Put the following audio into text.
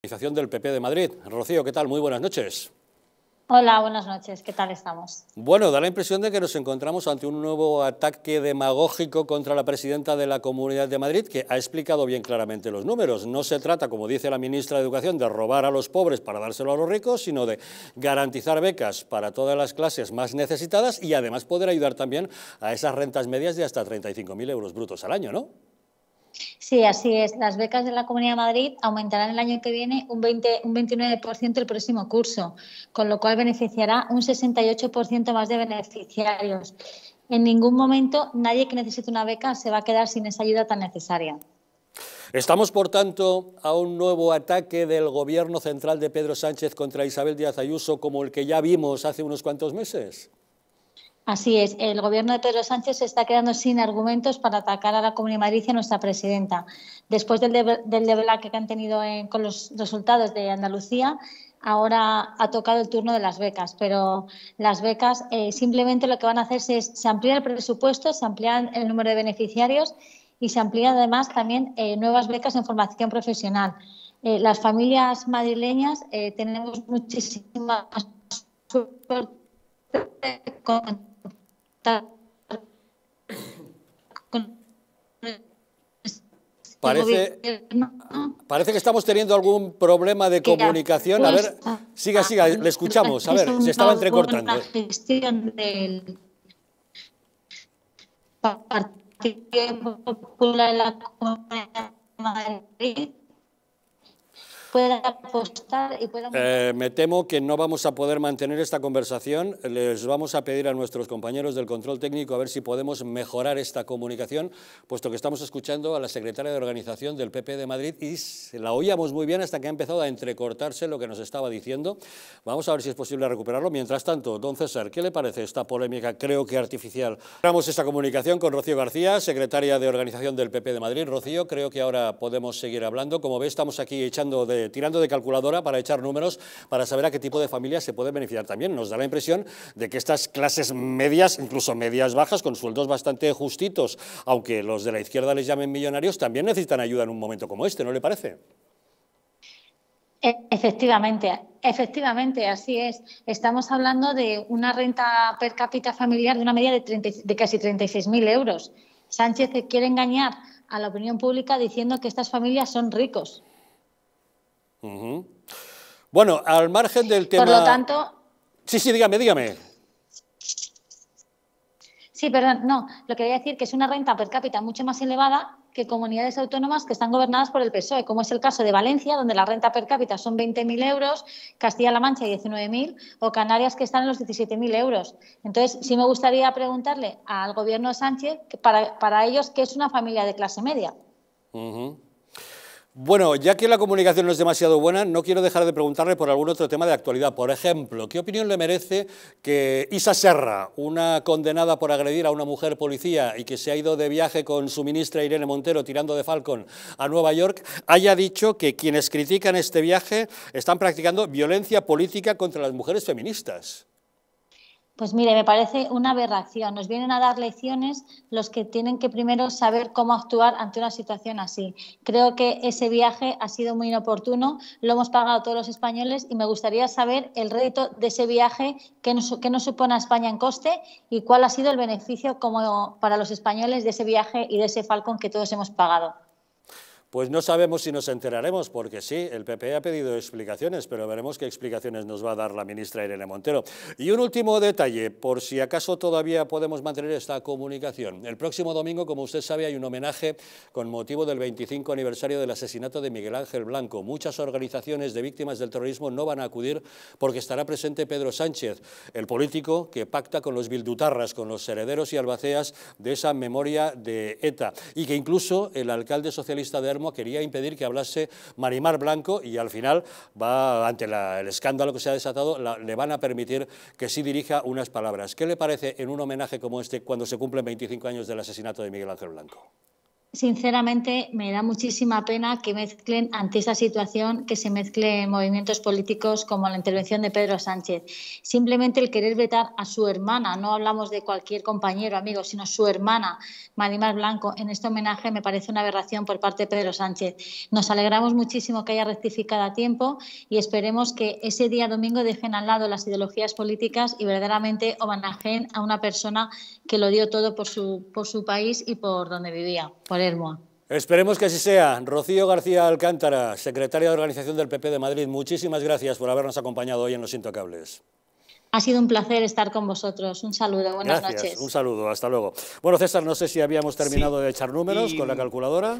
Organización del PP de Madrid. Rocío, ¿qué tal? Muy buenas noches. Hola, buenas noches. ¿Qué tal estamos? Bueno, da la impresión de que nos encontramos ante un nuevo ataque demagógico contra la presidenta de la Comunidad de Madrid, que ha explicado bien claramente los números. No se trata, como dice la ministra de Educación, de robar a los pobres para dárselo a los ricos, sino de garantizar becas para todas las clases más necesitadas y además poder ayudar también a esas rentas medias de hasta 35.000 euros brutos al año, ¿no? Sí, así es. Las becas de la Comunidad de Madrid aumentarán el año que viene un, 20, un 29% el próximo curso, con lo cual beneficiará un 68% más de beneficiarios. En ningún momento nadie que necesite una beca se va a quedar sin esa ayuda tan necesaria. Estamos, por tanto, a un nuevo ataque del Gobierno central de Pedro Sánchez contra Isabel Díaz Ayuso, como el que ya vimos hace unos cuantos meses. Así es, el gobierno de Pedro Sánchez se está quedando sin argumentos para atacar a la Comunidad Madrid y a nuestra presidenta. Después del, debate que han tenido con los resultados de Andalucía, ahora ha tocado el turno de las becas, pero las becas eh, simplemente lo que van a hacer es se el presupuesto, se amplía el número de beneficiarios y se amplían además también eh, nuevas becas en formación profesional. Eh, las familias madrileñas tenemos muchísimas con Parece, parece que estamos teniendo algún problema de comunicación. A ver, pues, ah, siga, siga, ah, le escuchamos. A ver, se estaba entrecortando. gestión del Partido Popular la Comunidad pueda apostar y pueda... Eh, me temo que no vamos a poder mantener esta conversación. Les vamos a pedir a nuestros compañeros del control técnico a ver si podemos mejorar esta comunicación, puesto que estamos escuchando a la secretaria de organización del PP de Madrid y la oíamos muy bien hasta que ha empezado a entrecortarse lo que nos estaba diciendo. Vamos a ver si es posible recuperarlo. Mientras tanto, don César, ¿qué le parece esta polémica, creo que artificial? Cerramos esta comunicación con Rocío García, secretaria de organización del PP de Madrid. Rocío, creo que ahora podemos seguir hablando. Como ve, estamos aquí echando de eh, tirando de calculadora para echar números, para saber a qué tipo de familias se puede beneficiar. También nos da la impresión de que estas clases medias, incluso medias bajas, con sueldos bastante justitos, aunque los de la izquierda les llamen millonarios, también necesitan ayuda en un momento como este, ¿no le parece? E, efectivamente, efectivamente, así es. Estamos hablando de una renta per cápita familiar de una media de, de casi 36.000 euros. Sánchez quiere engañar a la opinión pública diciendo que estas familias son ricos. Bueno, al margen del tema... Por lo tanto... Sí, sí, dígame, dígame. Sí, perdón, no, lo que voy a decir que es una renta per cápita mucho más elevada que comunidades autónomas que están gobernadas por el PSOE, como es el caso de Valencia, donde la renta per cápita son 20.000 euros, Castilla-La Mancha 19.000 o Canarias que están en los 17.000 euros. Entonces, sí me gustaría preguntarle al gobierno Sánchez que para, ellos qué es una familia de clase media. Bueno, ya que la comunicación no es demasiado buena, no quiero dejar de preguntarle por algún otro tema de actualidad. Por ejemplo, ¿qué opinión le merece que Isa Serra, una condenada por agredir a una mujer policía y que se ha ido de viaje con su ministra Irene Montero tirando de Falcon a Nueva York, haya dicho que quienes critican este viaje están practicando violencia política contra las mujeres feministas? Pues mire, me parece una aberración. Nos vienen a dar lecciones los que tienen que primero saber cómo actuar ante una situación así. Creo que ese viaje ha sido muy inoportuno, lo hemos pagado todos los españoles y me gustaría saber el rédito de ese viaje, que nos, supone a España en coste y cuál ha sido el beneficio como para los españoles de ese viaje y de ese Falcon que todos hemos pagado. Pues no sabemos si nos enteraremos, porque sí, el PP e ha pedido explicaciones, pero veremos qué explicaciones nos va a dar la ministra Irene Montero. Y un último detalle, por si acaso todavía podemos mantener esta comunicación. El próximo domingo, como usted sabe, hay un homenaje con motivo del 25 aniversario del asesinato de Miguel Ángel Blanco. Muchas organizaciones de víctimas del terrorismo no van a acudir porque estará presente Pedro Sánchez, el político que pacta con los bildutarras, con los herederos y albaceas de esa memoria de ETA, y que incluso el alcalde socialista de quería impedir que hablase Marimar Blanco y al final va ante el escándalo que se ha desatado le van a permitir que sí dirija unas palabras. ¿Qué le parece en un homenaje como este cuando se cumplen 25 años del asesinato de Miguel Ángel Blanco? sinceramente, me da muchísima pena que mezclen ante esa situación, que se mezclen movimientos políticos como la intervención de Pedro Sánchez. Simplemente el querer vetar a su hermana, no hablamos de cualquier compañero, amigo, sino su hermana, Marimar Blanco, en este homenaje me parece una aberración por parte de Pedro Sánchez. Nos alegramos muchísimo que haya rectificado a tiempo y esperemos que ese día domingo dejen al lado las ideologías políticas y verdaderamente homenajen a una persona que lo dio todo por su, por su país y por donde vivía. Esperemos que así sea. Rocío García Alcántara, secretaria de Organización del PP de Madrid, muchísimas gracias por habernos acompañado hoy en Los Intocables. Ha sido un placer estar con vosotros. Un saludo, buenas Gracias, noches. Un saludo, hasta luego. Bueno, César, no sé si habíamos terminado de echar números con la calculadora.